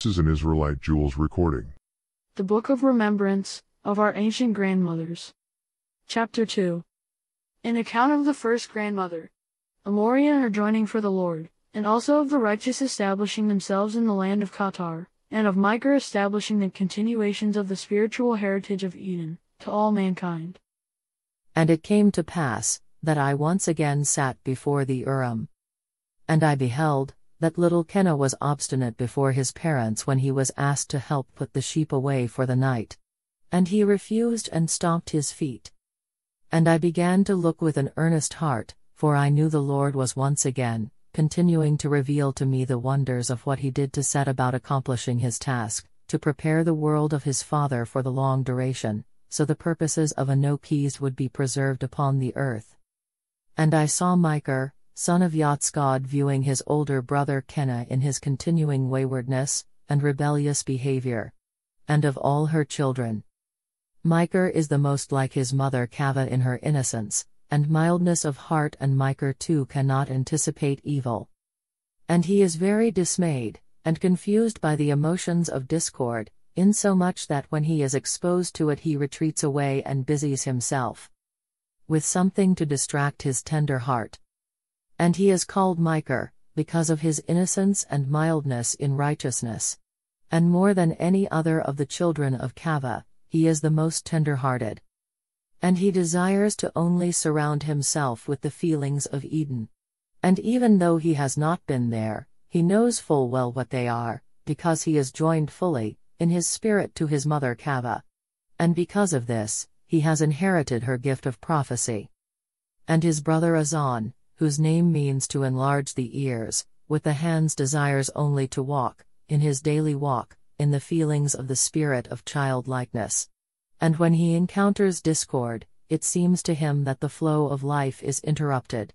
This is an Israelite Jewels recording. The Book of Remembrance of Our Ancient Grandmothers. Chapter 2 An account of the first grandmother, Amori and her joining for the Lord, and also of the righteous establishing themselves in the land of Qatar, and of Micah establishing the continuations of the spiritual heritage of Eden to all mankind. And it came to pass that I once again sat before the Urim. And I beheld, that little Kenna was obstinate before his parents when he was asked to help put the sheep away for the night. And he refused and stomped his feet. And I began to look with an earnest heart, for I knew the Lord was once again, continuing to reveal to me the wonders of what he did to set about accomplishing his task, to prepare the world of his father for the long duration, so the purposes of a no peas would be preserved upon the earth. And I saw Micah, son of Yatskod, viewing his older brother Kenna in his continuing waywardness and rebellious behavior. And of all her children, Miker is the most like his mother Kava in her innocence, and mildness of heart, and Miker too cannot anticipate evil. And he is very dismayed, and confused by the emotions of discord, insomuch that when he is exposed to it he retreats away and busies himself with something to distract his tender heart. And he is called Micah because of his innocence and mildness in righteousness. And more than any other of the children of Kava, he is the most tender hearted. And he desires to only surround himself with the feelings of Eden. And even though he has not been there, he knows full well what they are, because he is joined fully, in his spirit to his mother Kava, And because of this, he has inherited her gift of prophecy. And his brother Azan, whose name means to enlarge the ears, with the hands desires only to walk, in his daily walk, in the feelings of the spirit of childlikeness. And when he encounters discord, it seems to him that the flow of life is interrupted.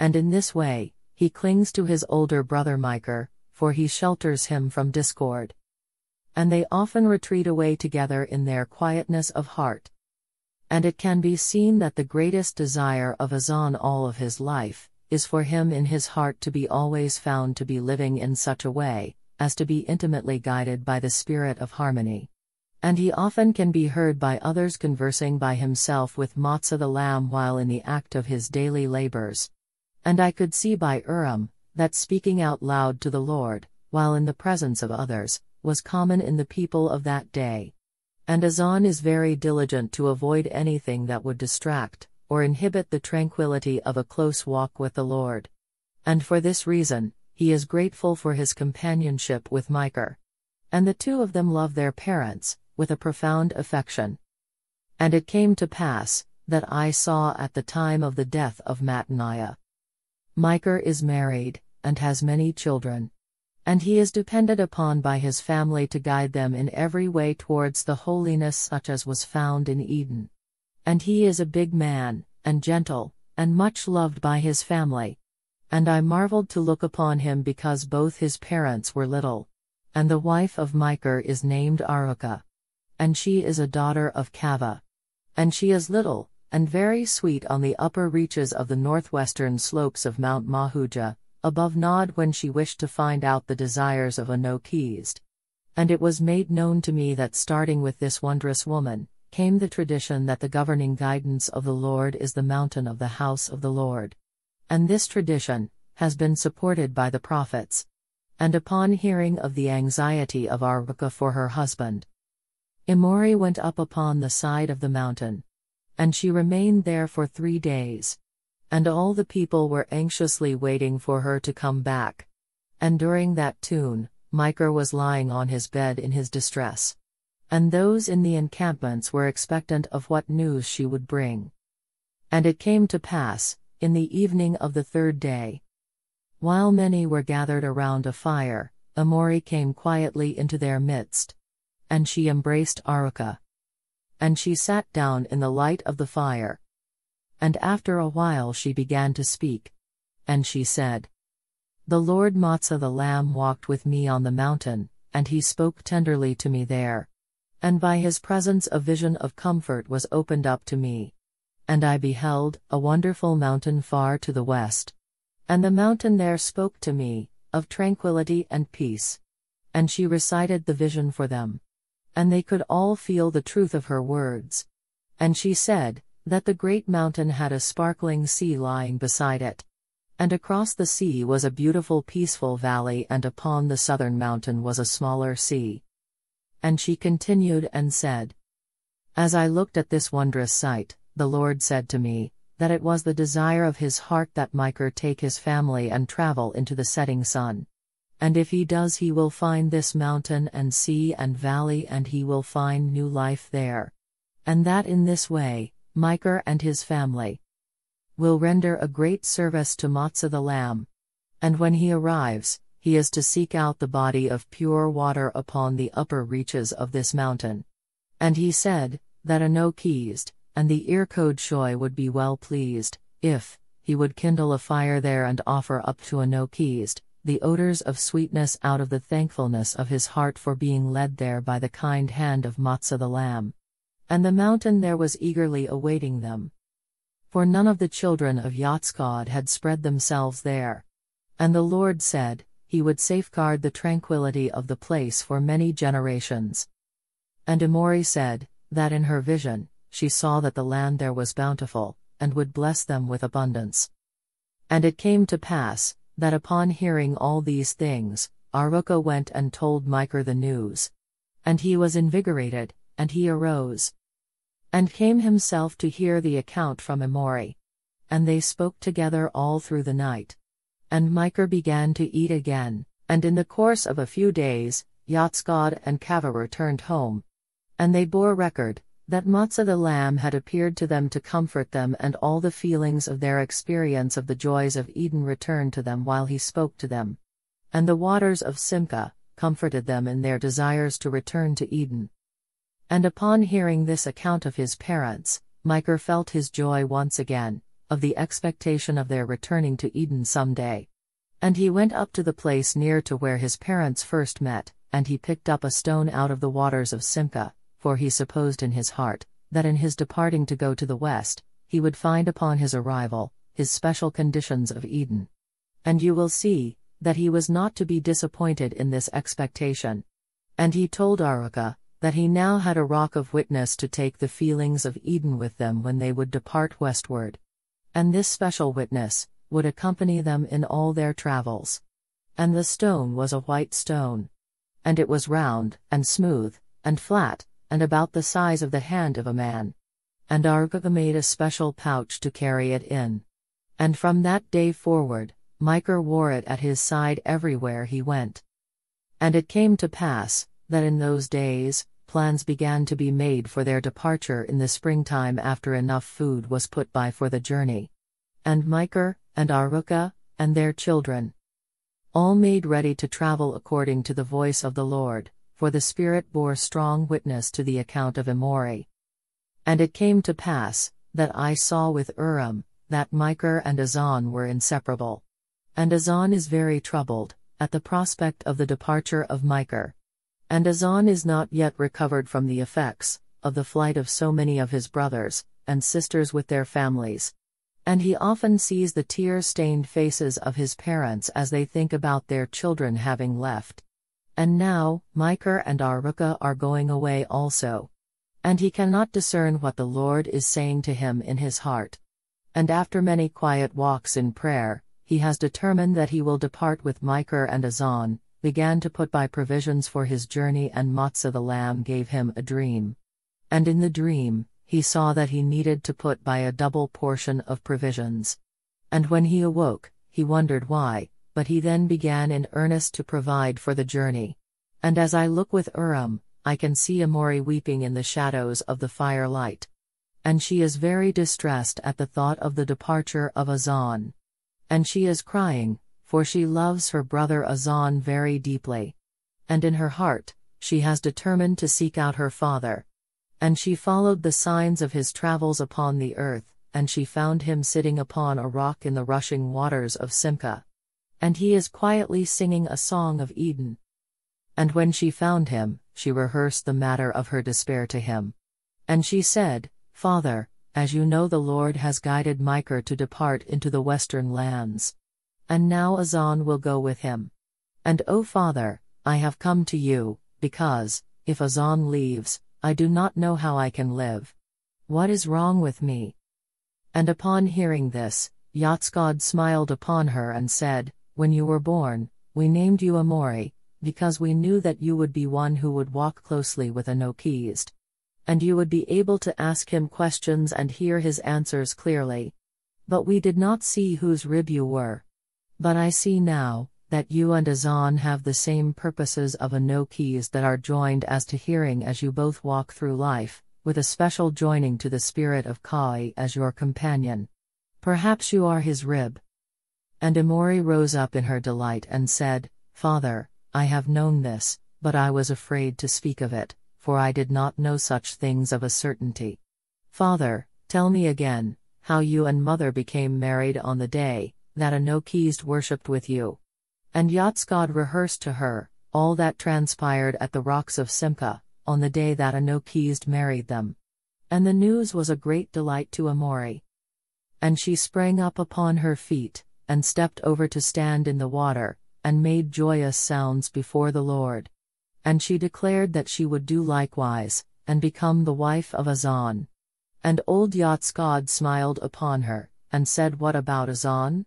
And in this way, he clings to his older brother Micah, for he shelters him from discord. And they often retreat away together in their quietness of heart and it can be seen that the greatest desire of Azan all of his life is for him in his heart to be always found to be living in such a way as to be intimately guided by the spirit of harmony. And he often can be heard by others conversing by himself with Matza the lamb while in the act of his daily labors. And I could see by Urim that speaking out loud to the Lord, while in the presence of others, was common in the people of that day and Azan is very diligent to avoid anything that would distract or inhibit the tranquility of a close walk with the Lord. And for this reason, he is grateful for his companionship with Micah. And the two of them love their parents, with a profound affection. And it came to pass, that I saw at the time of the death of Mattaniah. Micah is married, and has many children and he is depended upon by his family to guide them in every way towards the holiness such as was found in Eden. And he is a big man, and gentle, and much loved by his family. And I marveled to look upon him because both his parents were little. And the wife of Micah is named Aruka. And she is a daughter of Kava. And she is little, and very sweet on the upper reaches of the northwestern slopes of Mount Mahuja, above nod when she wished to find out the desires of a no And it was made known to me that starting with this wondrous woman, came the tradition that the governing guidance of the Lord is the mountain of the house of the Lord. And this tradition, has been supported by the prophets. And upon hearing of the anxiety of Arwaka for her husband, Imori went up upon the side of the mountain. And she remained there for three days and all the people were anxiously waiting for her to come back. And during that tune, Micah was lying on his bed in his distress. And those in the encampments were expectant of what news she would bring. And it came to pass, in the evening of the third day, while many were gathered around a fire, Amori came quietly into their midst. And she embraced Aruka. And she sat down in the light of the fire, and after a while she began to speak. And she said, The Lord Matzah the Lamb walked with me on the mountain, and he spoke tenderly to me there. And by his presence a vision of comfort was opened up to me. And I beheld a wonderful mountain far to the west. And the mountain there spoke to me, of tranquility and peace. And she recited the vision for them. And they could all feel the truth of her words. And she said, that the great mountain had a sparkling sea lying beside it. And across the sea was a beautiful peaceful valley, and upon the southern mountain was a smaller sea. And she continued and said, As I looked at this wondrous sight, the Lord said to me, that it was the desire of his heart that Micah take his family and travel into the setting sun. And if he does, he will find this mountain and sea and valley, and he will find new life there. And that in this way, Micah and his family, will render a great service to Matzah the Lamb. And when he arrives, he is to seek out the body of pure water upon the upper reaches of this mountain. And he said, that Anokized, and the Irkod Shoy would be well pleased, if, he would kindle a fire there and offer up to Anokized, the odors of sweetness out of the thankfulness of his heart for being led there by the kind hand of Matzah the Lamb and the mountain there was eagerly awaiting them. For none of the children of Yatskod had spread themselves there. And the Lord said, He would safeguard the tranquility of the place for many generations. And Amori said, That in her vision, she saw that the land there was bountiful, and would bless them with abundance. And it came to pass, that upon hearing all these things, Aruka went and told Micah the news. And he was invigorated, and he arose and came himself to hear the account from Amori, And they spoke together all through the night. And Micah began to eat again, and in the course of a few days, Yatskod and Kava returned home. And they bore record, that Matzah the lamb had appeared to them to comfort them and all the feelings of their experience of the joys of Eden returned to them while he spoke to them. And the waters of Simcha comforted them in their desires to return to Eden. And upon hearing this account of his parents, Micah felt his joy once again, of the expectation of their returning to Eden some day. And he went up to the place near to where his parents first met, and he picked up a stone out of the waters of Simca, for he supposed in his heart, that in his departing to go to the west, he would find upon his arrival, his special conditions of Eden. And you will see, that he was not to be disappointed in this expectation. And he told Aruka, that he now had a rock of witness to take the feelings of Eden with them when they would depart westward. And this special witness would accompany them in all their travels. And the stone was a white stone. And it was round, and smooth, and flat, and about the size of the hand of a man. And Argoga made a special pouch to carry it in. And from that day forward, Micah wore it at his side everywhere he went. And it came to pass, that in those days, plans began to be made for their departure in the springtime after enough food was put by for the journey. And Micah, and Aruka, and their children. All made ready to travel according to the voice of the Lord, for the Spirit bore strong witness to the account of Emori. And it came to pass, that I saw with Urim, that Micah and Azan were inseparable. And Azan is very troubled, at the prospect of the departure of Micah and Azan is not yet recovered from the effects of the flight of so many of his brothers and sisters with their families. And he often sees the tear stained faces of his parents as they think about their children having left. And now, Micah and Aruka are going away also. And he cannot discern what the Lord is saying to him in his heart. And after many quiet walks in prayer, he has determined that he will depart with Micah and Azan, began to put by provisions for his journey, and Matza the lamb gave him a dream. And in the dream, he saw that he needed to put by a double portion of provisions. And when he awoke, he wondered why, but he then began in earnest to provide for the journey. And as I look with Urim, I can see Amori weeping in the shadows of the firelight. And she is very distressed at the thought of the departure of Azan. And she is crying, for she loves her brother Azan very deeply. And in her heart, she has determined to seek out her father. And she followed the signs of his travels upon the earth, and she found him sitting upon a rock in the rushing waters of Simca. And he is quietly singing a song of Eden. And when she found him, she rehearsed the matter of her despair to him. And she said, Father, as you know, the Lord has guided Micah to depart into the western lands and now Azan will go with him. And O Father, I have come to you, because, if Azan leaves, I do not know how I can live. What is wrong with me? And upon hearing this, Yatzgod smiled upon her and said, When you were born, we named you Amori, because we knew that you would be one who would walk closely with a Okiest. And you would be able to ask him questions and hear his answers clearly. But we did not see whose rib you were, but I see now, that you and Azan have the same purposes of a no keys that are joined as to hearing as you both walk through life, with a special joining to the spirit of Kai as your companion. Perhaps you are his rib. And Amori rose up in her delight and said, Father, I have known this, but I was afraid to speak of it, for I did not know such things of a certainty. Father, tell me again, how you and mother became married on the day, that a worshipped with you. And Yatsgod rehearsed to her, all that transpired at the rocks of Simca, on the day that a married them. And the news was a great delight to Amori. And she sprang up upon her feet, and stepped over to stand in the water, and made joyous sounds before the Lord. And she declared that she would do likewise, and become the wife of Azan. And old Yatsgod smiled upon her, and said, What about Azan?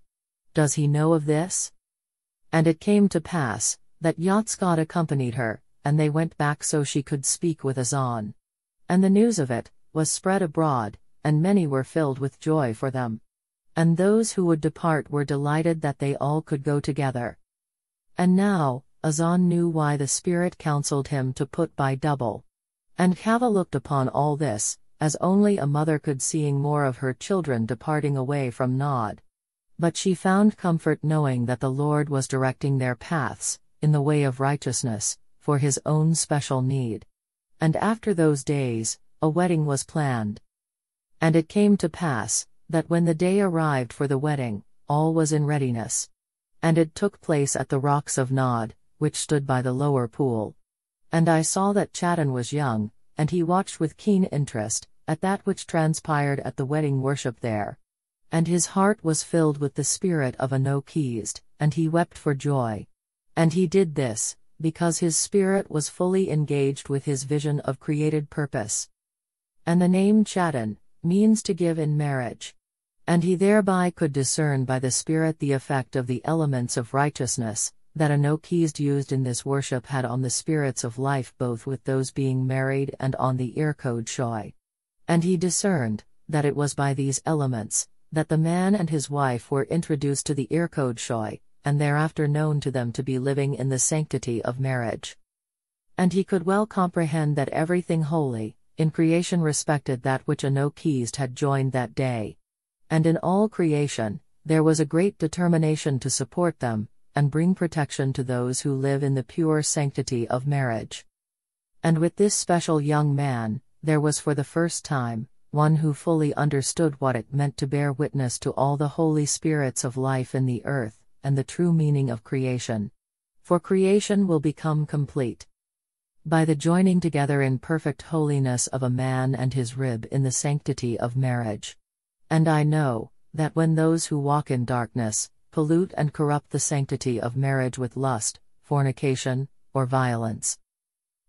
Does he know of this? And it came to pass, that Yatzgod accompanied her, and they went back so she could speak with Azan. And the news of it, was spread abroad, and many were filled with joy for them. And those who would depart were delighted that they all could go together. And now, Azan knew why the Spirit counseled him to put by double. And Kava looked upon all this, as only a mother could seeing more of her children departing away from Nod. But she found comfort knowing that the Lord was directing their paths, in the way of righteousness, for his own special need. And after those days, a wedding was planned. And it came to pass, that when the day arrived for the wedding, all was in readiness. And it took place at the rocks of Nod, which stood by the lower pool. And I saw that Chadon was young, and he watched with keen interest, at that which transpired at the wedding worship there, and his heart was filled with the spirit of Anokiest, and he wept for joy. And he did this, because his spirit was fully engaged with his vision of created purpose. And the name Chatan means to give in marriage. And he thereby could discern by the Spirit the effect of the elements of righteousness, that Anokis used in this worship had on the spirits of life both with those being married and on the ear code Shoy. And he discerned, that it was by these elements, that the man and his wife were introduced to the Shoi, and thereafter known to them to be living in the sanctity of marriage. And he could well comprehend that everything holy, in creation respected that which Anokist had joined that day. And in all creation, there was a great determination to support them, and bring protection to those who live in the pure sanctity of marriage. And with this special young man, there was for the first time, one who fully understood what it meant to bear witness to all the holy spirits of life in the earth, and the true meaning of creation. For creation will become complete. By the joining together in perfect holiness of a man and his rib in the sanctity of marriage. And I know, that when those who walk in darkness, pollute and corrupt the sanctity of marriage with lust, fornication, or violence,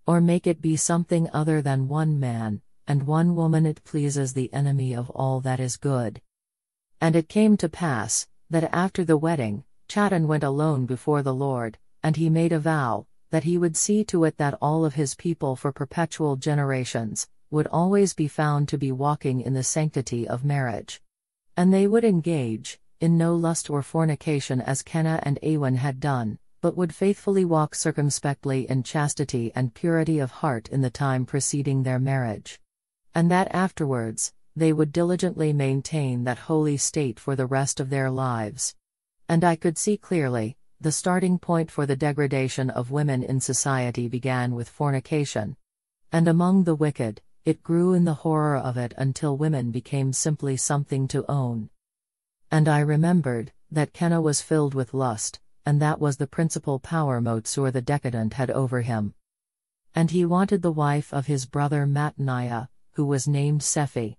or make it be something other than one man, and one woman it pleases the enemy of all that is good. And it came to pass, that after the wedding, Chatan went alone before the Lord, and he made a vow, that he would see to it that all of his people for perpetual generations, would always be found to be walking in the sanctity of marriage. And they would engage, in no lust or fornication as Kenna and Awen had done, but would faithfully walk circumspectly in chastity and purity of heart in the time preceding their marriage and that afterwards, they would diligently maintain that holy state for the rest of their lives. And I could see clearly, the starting point for the degradation of women in society began with fornication. And among the wicked, it grew in the horror of it until women became simply something to own. And I remembered that Kenna was filled with lust, and that was the principal power Motsur the decadent had over him. And he wanted the wife of his brother Mataniah, who was named Sephi.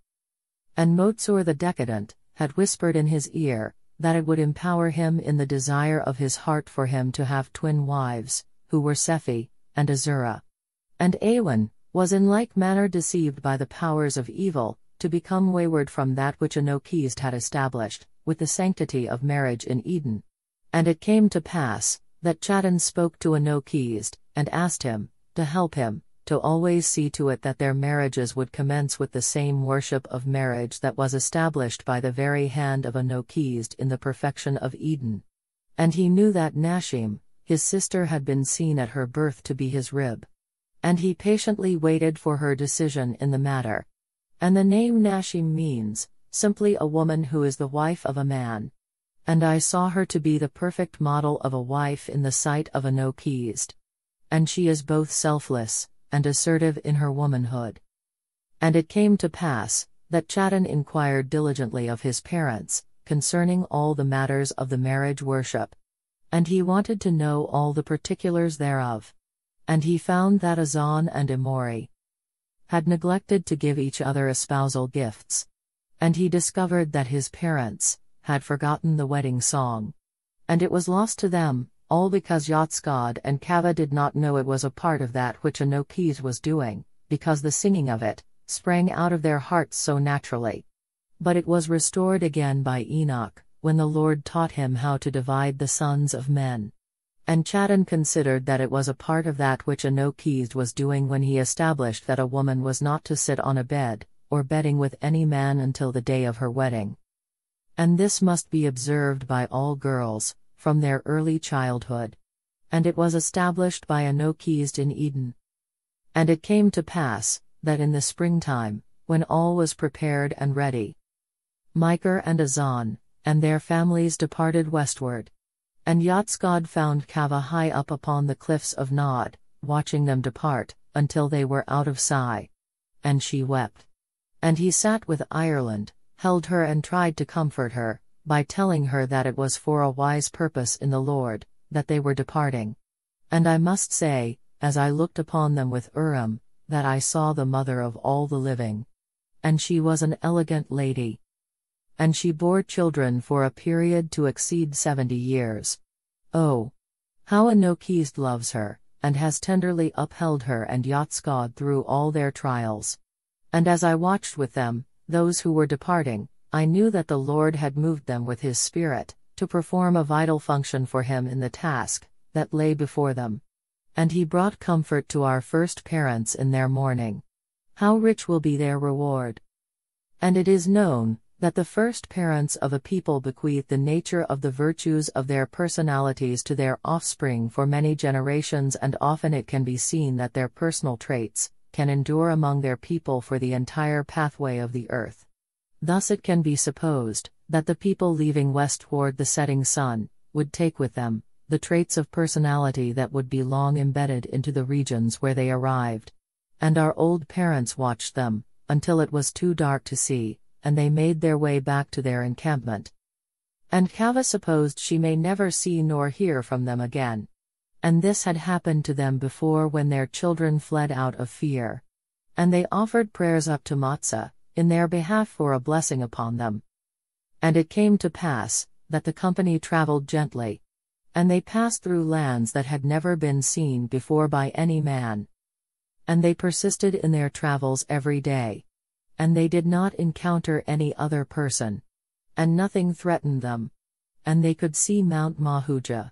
And Motsor the Decadent had whispered in his ear that it would empower him in the desire of his heart for him to have twin wives, who were Sephi and Azura. And Awen was in like manner deceived by the powers of evil, to become wayward from that which Enochised had established, with the sanctity of marriage in Eden. And it came to pass, that Chatan spoke to Enochised, and asked him, to help him, to always see to it that their marriages would commence with the same worship of marriage that was established by the very hand of Anochised in the perfection of Eden. And he knew that Nashim, his sister had been seen at her birth to be his rib. And he patiently waited for her decision in the matter. And the name Nashim means, simply a woman who is the wife of a man. And I saw her to be the perfect model of a wife in the sight of Anochised. And she is both selfless, and assertive in her womanhood. And it came to pass, that Chaddan inquired diligently of his parents, concerning all the matters of the marriage worship. And he wanted to know all the particulars thereof. And he found that Azan and Imori had neglected to give each other espousal gifts. And he discovered that his parents had forgotten the wedding song. And it was lost to them, all because Yatsgod and Kava did not know it was a part of that which Anokiz was doing, because the singing of it sprang out of their hearts so naturally. But it was restored again by Enoch, when the Lord taught him how to divide the sons of men. And Chadon considered that it was a part of that which Anokiz was doing when he established that a woman was not to sit on a bed, or bedding with any man until the day of her wedding. And this must be observed by all girls, from their early childhood. And it was established by Anokiest in Eden. And it came to pass, that in the springtime, when all was prepared and ready, Micah and Azan, and their families departed westward. And Yatskod found Kava high up upon the cliffs of Nod, watching them depart, until they were out of sight. And she wept. And he sat with Ireland, held her and tried to comfort her, by telling her that it was for a wise purpose in the Lord, that they were departing. And I must say, as I looked upon them with Urim, that I saw the mother of all the living. And she was an elegant lady. And she bore children for a period to exceed seventy years. Oh! How Enochisd loves her, and has tenderly upheld her and Yatskod through all their trials. And as I watched with them, those who were departing, I knew that the Lord had moved them with His Spirit, to perform a vital function for Him in the task that lay before them. And He brought comfort to our first parents in their mourning. How rich will be their reward! And it is known, that the first parents of a people bequeath the nature of the virtues of their personalities to their offspring for many generations, and often it can be seen that their personal traits can endure among their people for the entire pathway of the earth. Thus it can be supposed that the people leaving westward the setting sun would take with them the traits of personality that would be long embedded into the regions where they arrived. And our old parents watched them until it was too dark to see, and they made their way back to their encampment. And Kava supposed she may never see nor hear from them again. And this had happened to them before when their children fled out of fear. And they offered prayers up to Matzah, in their behalf for a blessing upon them. And it came to pass, that the company traveled gently. And they passed through lands that had never been seen before by any man. And they persisted in their travels every day. And they did not encounter any other person. And nothing threatened them. And they could see Mount Mahuja.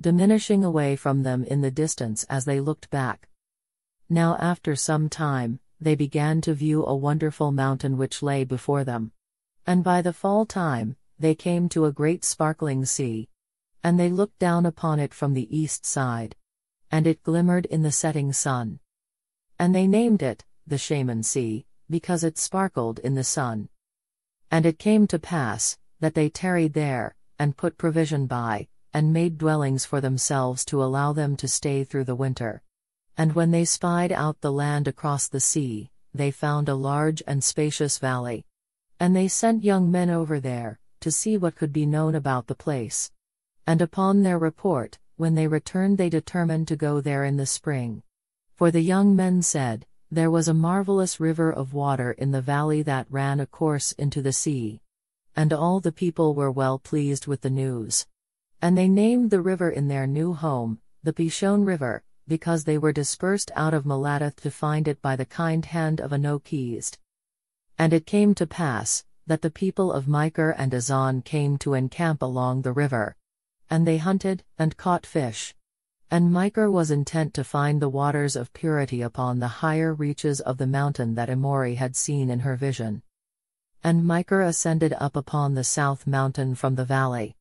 Diminishing away from them in the distance as they looked back. Now, after some time, they began to view a wonderful mountain which lay before them. And by the fall time, they came to a great sparkling sea. And they looked down upon it from the east side. And it glimmered in the setting sun. And they named it, the Shaman Sea, because it sparkled in the sun. And it came to pass, that they tarried there, and put provision by, and made dwellings for themselves to allow them to stay through the winter. And when they spied out the land across the sea, they found a large and spacious valley. And they sent young men over there, to see what could be known about the place. And upon their report, when they returned, they determined to go there in the spring. For the young men said, There was a marvelous river of water in the valley that ran a course into the sea. And all the people were well pleased with the news. And they named the river in their new home, the Pishon River, because they were dispersed out of Malatith to find it by the kind hand of Anokist. And it came to pass, that the people of Micr and Azan came to encamp along the river. And they hunted, and caught fish. And Micr was intent to find the waters of purity upon the higher reaches of the mountain that Amori had seen in her vision. And Micr ascended up upon the south mountain from the valley.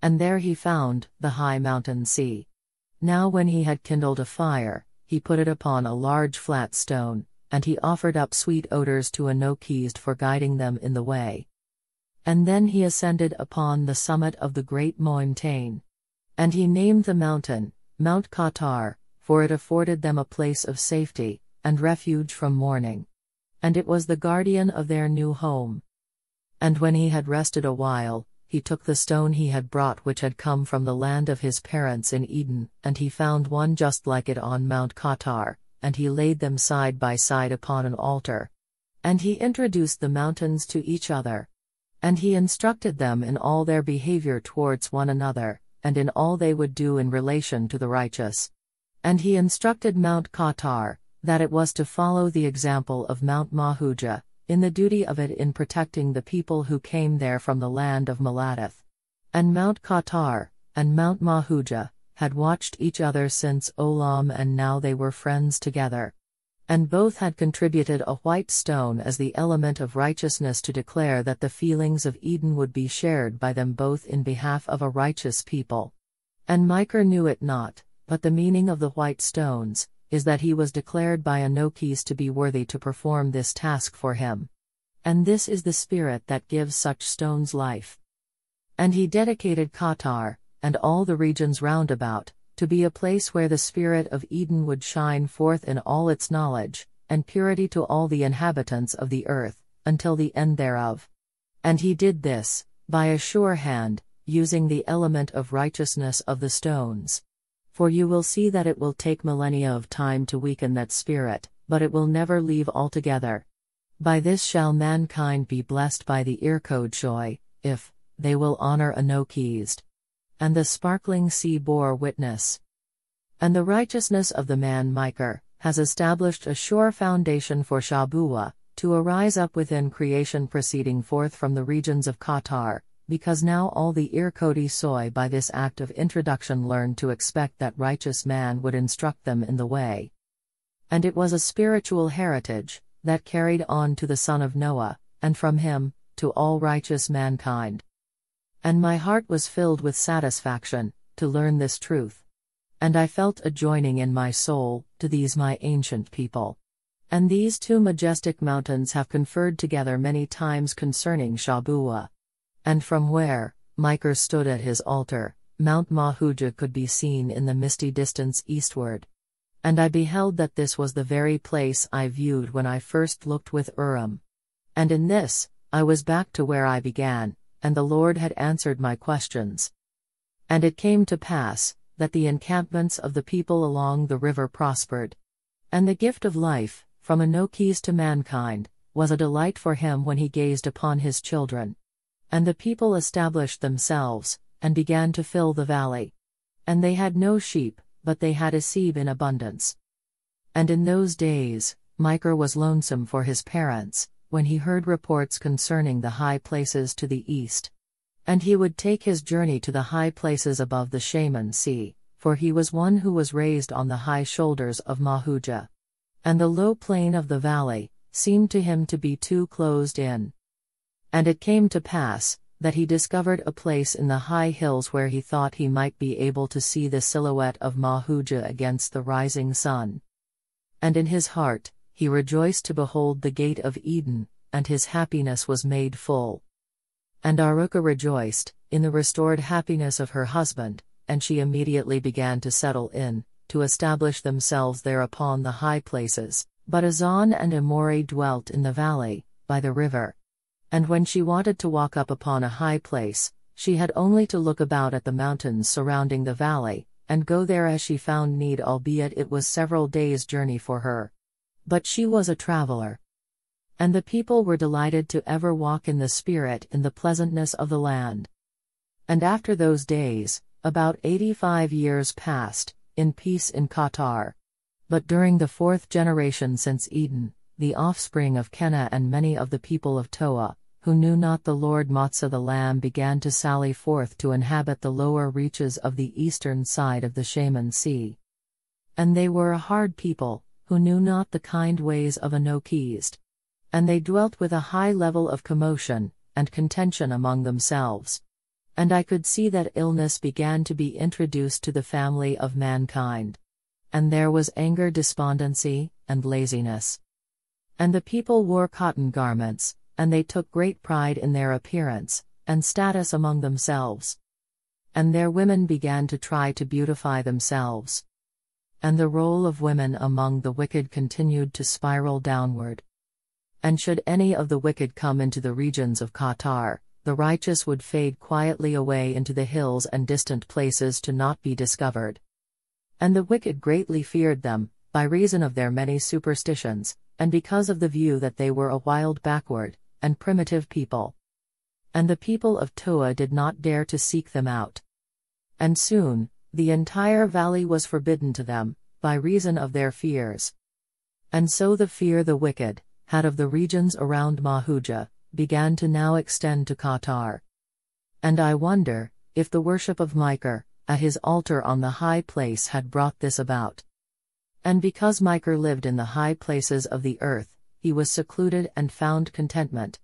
And there he found the high mountain sea. Now, when he had kindled a fire, he put it upon a large flat stone, and he offered up sweet odors to Anokist for guiding them in the way. And then he ascended upon the summit of the great mountain. And he named the mountain, Mount Qatar, for it afforded them a place of safety, and refuge from mourning. And it was the guardian of their new home. And when he had rested a while, he took the stone he had brought, which had come from the land of his parents in Eden, and he found one just like it on Mount Qatar, and he laid them side by side upon an altar. And he introduced the mountains to each other. And he instructed them in all their behavior towards one another, and in all they would do in relation to the righteous. And he instructed Mount Qatar, that it was to follow the example of Mount Mahuja, in the duty of it in protecting the people who came there from the land of Maladith. And Mount Qatar, and Mount Mahuja, had watched each other since Olam and now they were friends together. And both had contributed a white stone as the element of righteousness to declare that the feelings of Eden would be shared by them both in behalf of a righteous people. And Micah knew it not, but the meaning of the white stones, is that he was declared by Anokis to be worthy to perform this task for him. And this is the spirit that gives such stones life. And he dedicated Qatar, and all the regions round about, to be a place where the spirit of Eden would shine forth in all its knowledge, and purity to all the inhabitants of the earth, until the end thereof. And he did this, by a sure hand, using the element of righteousness of the stones for you will see that it will take millennia of time to weaken that spirit, but it will never leave altogether. By this shall mankind be blessed by the Irko joy, if they will honor Anokized, And the sparkling sea bore witness. And the righteousness of the man Micah has established a sure foundation for Shabua to arise up within creation proceeding forth from the regions of Qatar, because now all the Irkodi soy by this act of introduction learned to expect that righteous man would instruct them in the way. And it was a spiritual heritage, that carried on to the son of Noah, and from him, to all righteous mankind. And my heart was filled with satisfaction, to learn this truth. And I felt a joining in my soul, to these my ancient people. And these two majestic mountains have conferred together many times concerning Shabua. And from where Micah stood at his altar, Mount Mahuja could be seen in the misty distance eastward. And I beheld that this was the very place I viewed when I first looked with Urim. And in this, I was back to where I began, and the Lord had answered my questions. And it came to pass, that the encampments of the people along the river prospered. And the gift of life, from Enoches to mankind, was a delight for him when he gazed upon his children. And the people established themselves, and began to fill the valley. And they had no sheep, but they had a sieve in abundance. And in those days, Micah was lonesome for his parents, when he heard reports concerning the high places to the east. And he would take his journey to the high places above the Shaman Sea, for he was one who was raised on the high shoulders of Mahuja. And the low plain of the valley seemed to him to be too closed in. And it came to pass, that he discovered a place in the high hills where he thought he might be able to see the silhouette of Mahuja against the rising sun. And in his heart, he rejoiced to behold the gate of Eden, and his happiness was made full. And Aruka rejoiced, in the restored happiness of her husband, and she immediately began to settle in, to establish themselves there upon the high places. But Azan and Amori dwelt in the valley, by the river and when she wanted to walk up upon a high place, she had only to look about at the mountains surrounding the valley, and go there as she found need, albeit it was several days' journey for her. But she was a traveler. And the people were delighted to ever walk in the Spirit in the pleasantness of the land. And after those days, about 85 years passed, in peace in Qatar. But during the fourth generation since Eden, the offspring of Kenna and many of the people of Toa, who knew not the Lord Matsa the Lamb began to sally forth to inhabit the lower reaches of the eastern side of the Shaman Sea. And they were a hard people, who knew not the kind ways of Anokist. And they dwelt with a high level of commotion, and contention among themselves. And I could see that illness began to be introduced to the family of mankind. And there was anger, despondency, and laziness. And the people wore cotton garments, and they took great pride in their appearance, and status among themselves. And their women began to try to beautify themselves. And the role of women among the wicked continued to spiral downward. And should any of the wicked come into the regions of Qatar, the righteous would fade quietly away into the hills and distant places to not be discovered. And the wicked greatly feared them, by reason of their many superstitions, and because of the view that they were a wild backward, and primitive people. And the people of Toa did not dare to seek them out. And soon, the entire valley was forbidden to them, by reason of their fears. And so the fear the wicked had of the regions around Mahuja began to now extend to Qatar. And I wonder if the worship of Micah at his altar on the high place had brought this about. And because Micah lived in the high places of the earth, he was secluded and found contentment.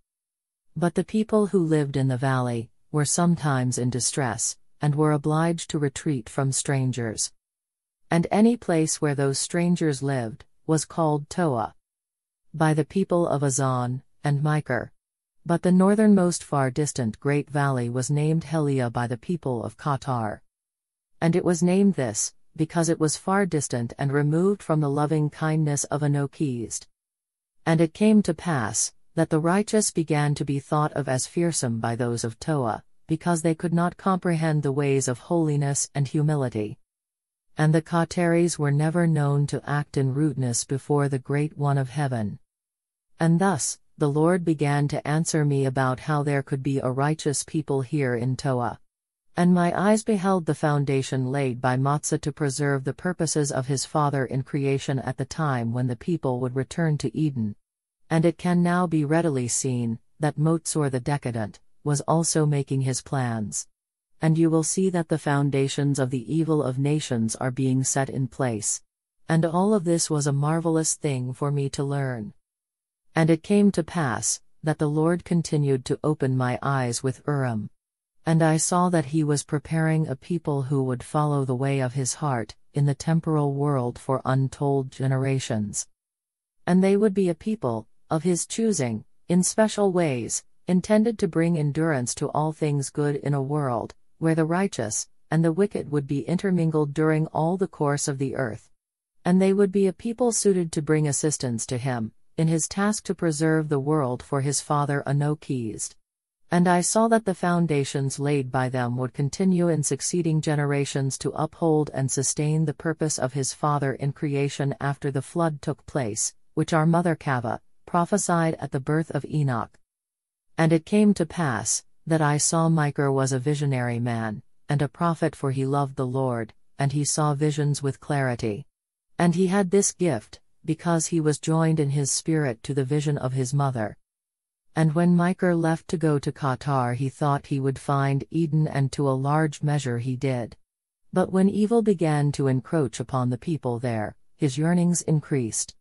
But the people who lived in the valley were sometimes in distress, and were obliged to retreat from strangers. And any place where those strangers lived was called Toa by the people of Azan and Micah. But the northernmost far distant great valley was named Helia by the people of Qatar. And it was named this, because it was far distant and removed from the loving kindness of Anokiest. And it came to pass, that the righteous began to be thought of as fearsome by those of Toa, because they could not comprehend the ways of holiness and humility. And the Kataris were never known to act in rudeness before the Great One of Heaven. And thus, the Lord began to answer me about how there could be a righteous people here in Toa. And my eyes beheld the foundation laid by Matzah to preserve the purposes of his father in creation at the time when the people would return to Eden. And it can now be readily seen that Motsor the decadent was also making his plans. And you will see that the foundations of the evil of nations are being set in place. And all of this was a marvelous thing for me to learn. And it came to pass that the Lord continued to open my eyes with Urim. And I saw that he was preparing a people who would follow the way of his heart, in the temporal world for untold generations. And they would be a people, of his choosing, in special ways, intended to bring endurance to all things good in a world, where the righteous, and the wicked would be intermingled during all the course of the earth. And they would be a people suited to bring assistance to him, in his task to preserve the world for his father Anokized. And I saw that the foundations laid by them would continue in succeeding generations to uphold and sustain the purpose of his Father in creation after the flood took place, which our mother Kava prophesied at the birth of Enoch. And it came to pass, that I saw Micah was a visionary man, and a prophet, for he loved the Lord, and he saw visions with clarity. And he had this gift, because he was joined in his spirit to the vision of his mother, and when Miker left to go to Qatar, he thought he would find Eden, and to a large measure he did. But when evil began to encroach upon the people there, his yearnings increased.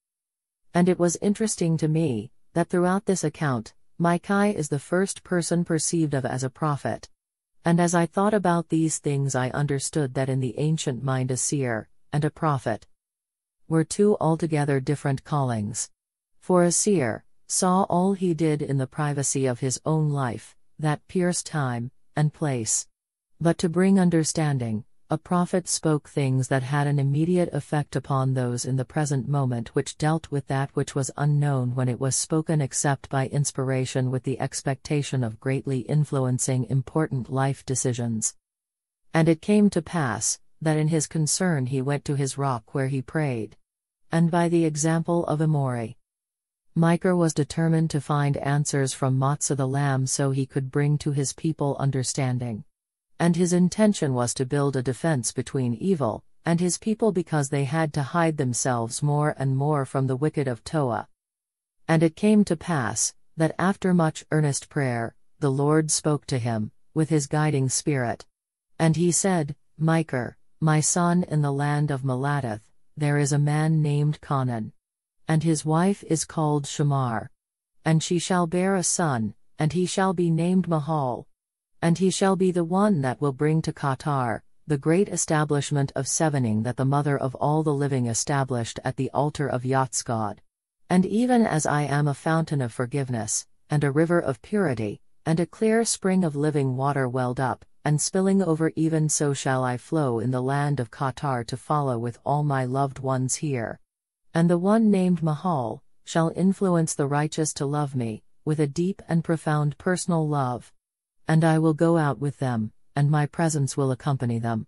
And it was interesting to me that throughout this account, Micah is the first person perceived of as a prophet. And as I thought about these things, I understood that in the ancient mind, a seer and a prophet were two altogether different callings. For a seer, saw all he did in the privacy of his own life, that pierced time and place. But to bring understanding, a prophet spoke things that had an immediate effect upon those in the present moment, which dealt with that which was unknown when it was spoken, except by inspiration, with the expectation of greatly influencing important life decisions. And it came to pass, that in his concern he went to his rock where he prayed. And by the example of Amori, Micah was determined to find answers from Matzah the Lamb so he could bring to his people understanding. And his intention was to build a defense between evil and his people because they had to hide themselves more and more from the wicked of Toa. And it came to pass, that after much earnest prayer, the Lord spoke to him, with his guiding spirit. And he said, Micah, my son, in the land of Meladeth, there is a man named Conan and his wife is called Shamar. And she shall bear a son, and he shall be named Mahal. And he shall be the one that will bring to Qatar, the great establishment of sevening that the mother of all the living established at the altar of Yatsgod. And even as I am a fountain of forgiveness, and a river of purity, and a clear spring of living water welled up, and spilling over, even so shall I flow in the land of Qatar to follow with all my loved ones here. And the one named Mahal shall influence the righteous to love me, with a deep and profound personal love. And I will go out with them, and my presence will accompany them.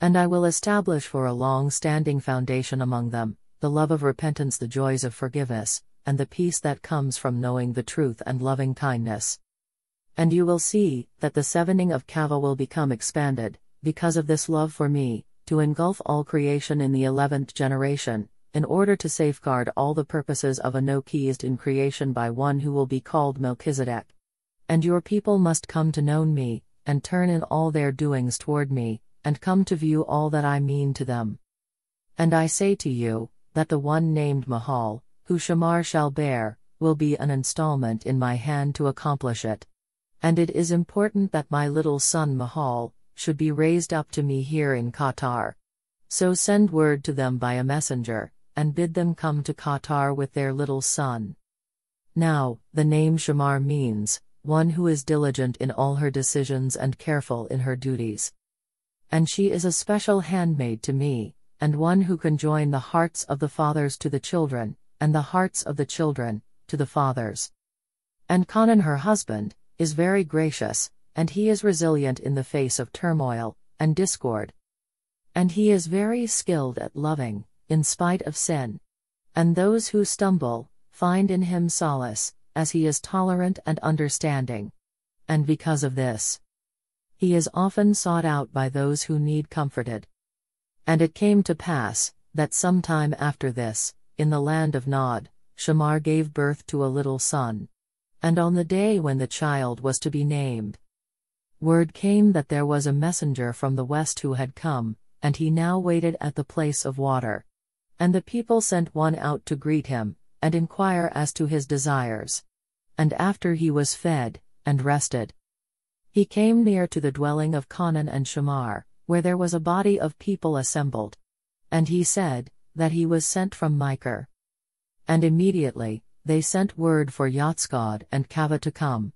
And I will establish for a long standing foundation among them the love of repentance, the joys of forgiveness, and the peace that comes from knowing the truth and loving kindness. And you will see that the sevening of Kava will become expanded, because of this love for me, to engulf all creation in the eleventh generation, in order to safeguard all the purposes of a no keyed in creation by one who will be called Melchizedek. And your people must come to know me, and turn in all their doings toward me, and come to view all that I mean to them. And I say to you, that the one named Mahal, who Shamar shall bear, will be an installment in my hand to accomplish it. And it is important that my little son Mahal should be raised up to me here in Qatar. So send word to them by a messenger, and bid them come to Qatar with their little son. Now, the name Shamar means, one who is diligent in all her decisions and careful in her duties. And she is a special handmaid to me, and one who can join the hearts of the fathers to the children, and the hearts of the children to the fathers. And Conan, her husband, is very gracious, and he is resilient in the face of turmoil and discord. And he is very skilled at loving in spite of sin. And those who stumble, find in him solace, as he is tolerant and understanding. And because of this, he is often sought out by those who need comforted. And it came to pass, that some time after this, in the land of Nod, Shamar gave birth to a little son. And on the day when the child was to be named, word came that there was a messenger from the west who had come, and he now waited at the place of water. And the people sent one out to greet him, and inquire as to his desires. And after he was fed, and rested, he came near to the dwelling of Conan and Shamar, where there was a body of people assembled. And he said, That he was sent from Micah. And immediately, they sent word for Yatskod and Kava to come.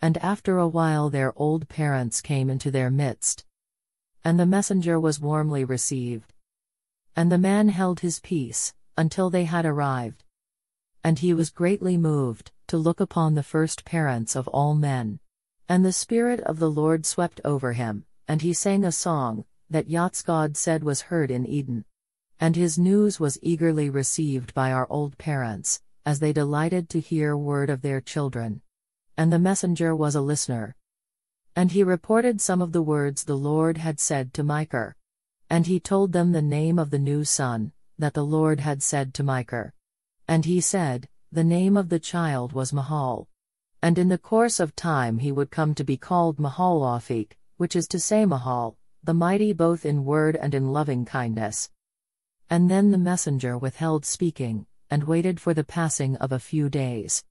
And after a while their old parents came into their midst. And the messenger was warmly received, and the man held his peace, until they had arrived. And he was greatly moved, to look upon the first parents of all men. And the Spirit of the Lord swept over him, and he sang a song, that Yatzgod said was heard in Eden. And his news was eagerly received by our old parents, as they delighted to hear word of their children. And the messenger was a listener. And he reported some of the words the Lord had said to Micah. And he told them the name of the new son, that the Lord had said to Micah. And he said, The name of the child was Mahal. And in the course of time he would come to be called Mahal Mahalophik, which is to say Mahal, the mighty both in word and in loving kindness. And then the messenger withheld speaking, and waited for the passing of a few days.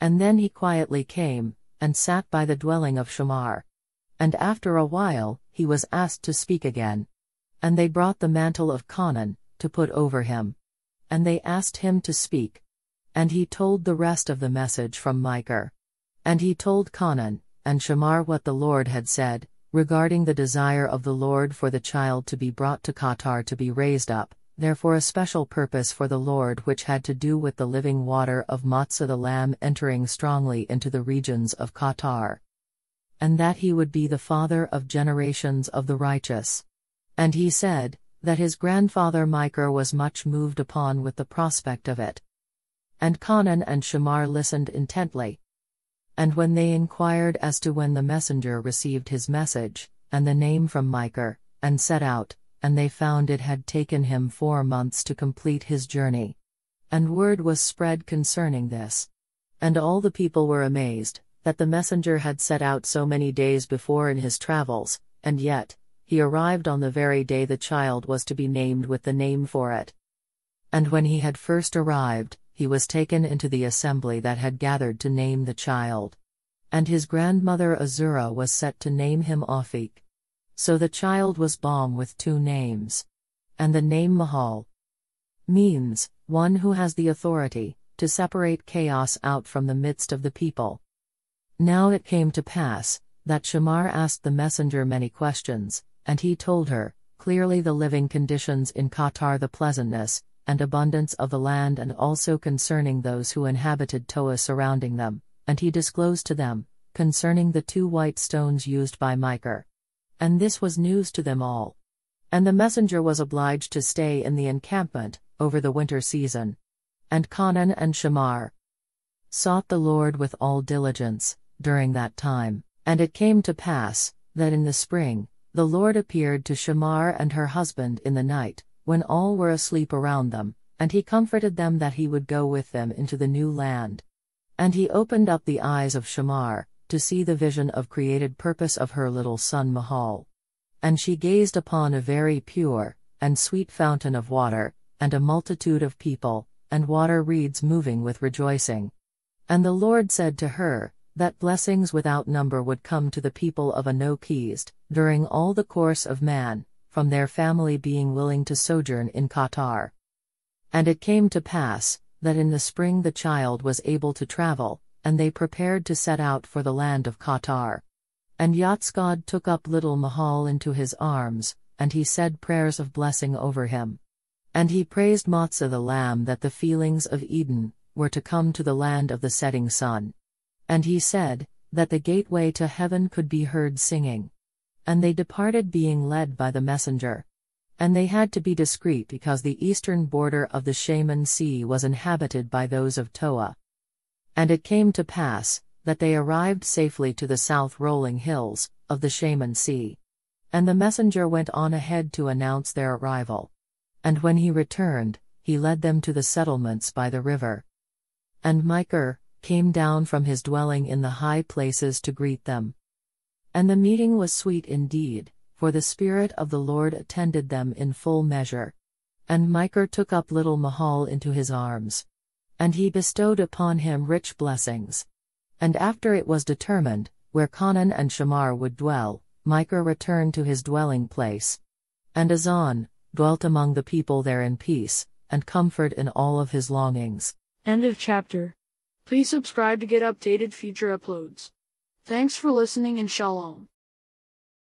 And then he quietly came, and sat by the dwelling of Shamar. And after a while, he was asked to speak again and they brought the mantle of Conan, to put over him. And they asked him to speak. And he told the rest of the message from Micah. And he told Conan, and Shamar what the Lord had said, regarding the desire of the Lord for the child to be brought to Qatar to be raised up, therefore a special purpose for the Lord which had to do with the living water of Matzah the lamb entering strongly into the regions of Qatar. And that he would be the father of generations of the righteous. And he said, that his grandfather Micah was much moved upon with the prospect of it. And Conan and Shamar listened intently. And when they inquired as to when the messenger received his message, and the name from Micah, and set out, and they found it had taken him four months to complete his journey. And word was spread concerning this. And all the people were amazed, that the messenger had set out so many days before in his travels, and yet, he arrived on the very day the child was to be named with the name for it. And when he had first arrived, he was taken into the assembly that had gathered to name the child. And his grandmother Azura was set to name him Afik. So the child was born with two names. And the name Mahal means, one who has the authority, to separate chaos out from the midst of the people. Now it came to pass, that Shamar asked the messenger many questions, and he told her, clearly the living conditions in Qatar, the pleasantness and abundance of the land, and also concerning those who inhabited Toa surrounding them, and he disclosed to them, concerning the two white stones used by Micah. And this was news to them all. And the messenger was obliged to stay in the encampment, over the winter season. And Conan and Shamar sought the Lord with all diligence, during that time, and it came to pass, that in the spring, the Lord appeared to Shamar and her husband in the night, when all were asleep around them, and he comforted them that he would go with them into the new land. And he opened up the eyes of Shamar, to see the vision of created purpose of her little son Mahal. And she gazed upon a very pure, and sweet fountain of water, and a multitude of people, and water reeds moving with rejoicing. And the Lord said to her, That blessings without number would come to the people of Anokiest, during all the course of man, from their family being willing to sojourn in Qatar. And it came to pass, that in the spring the child was able to travel, and they prepared to set out for the land of Qatar. And Yatskod took up little Mahal into his arms, and he said prayers of blessing over him. And he praised Matza the lamb that the feelings of Eden were to come to the land of the setting sun. And he said, that the gateway to heaven could be heard singing and they departed being led by the messenger. And they had to be discreet because the eastern border of the Shaman Sea was inhabited by those of Toa. And it came to pass, that they arrived safely to the south rolling hills, of the Shaman Sea. And the messenger went on ahead to announce their arrival. And when he returned, he led them to the settlements by the river. And Micah came down from his dwelling in the high places to greet them. And the meeting was sweet indeed, for the Spirit of the Lord attended them in full measure. And Micah took up little Mahal into his arms. And he bestowed upon him rich blessings. And after it was determined, where Conan and Shamar would dwell, Micah returned to his dwelling place. And Azan dwelt among the people there in peace, and comfort in all of his longings. End of chapter. Please subscribe to get updated future uploads. Thanks for listening and shalom.